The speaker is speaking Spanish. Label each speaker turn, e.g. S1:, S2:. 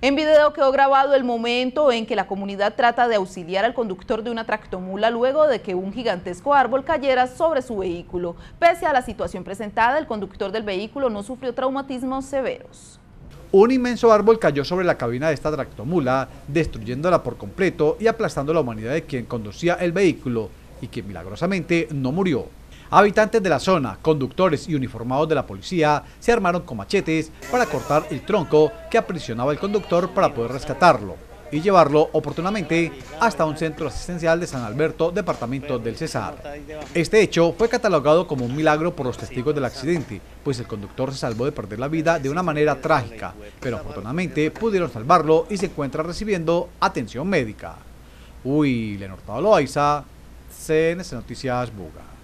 S1: En video quedó grabado el momento en que la comunidad trata de auxiliar al conductor de una tractomula luego de que un gigantesco árbol cayera sobre su vehículo. Pese a la situación presentada, el conductor del vehículo no sufrió traumatismos severos.
S2: Un inmenso árbol cayó sobre la cabina de esta tractomula, destruyéndola por completo y aplastando la humanidad de quien conducía el vehículo y que milagrosamente no murió. Habitantes de la zona, conductores y uniformados de la policía se armaron con machetes para cortar el tronco que aprisionaba al conductor para poder rescatarlo y llevarlo oportunamente hasta un centro asistencial de San Alberto, departamento del Cesar. Este hecho fue catalogado como un milagro por los testigos del accidente, pues el conductor se salvó de perder la vida de una manera trágica, pero afortunadamente pudieron salvarlo y se encuentra recibiendo atención médica. Uy, Lenortado Loaiza, CNC Noticias Buga.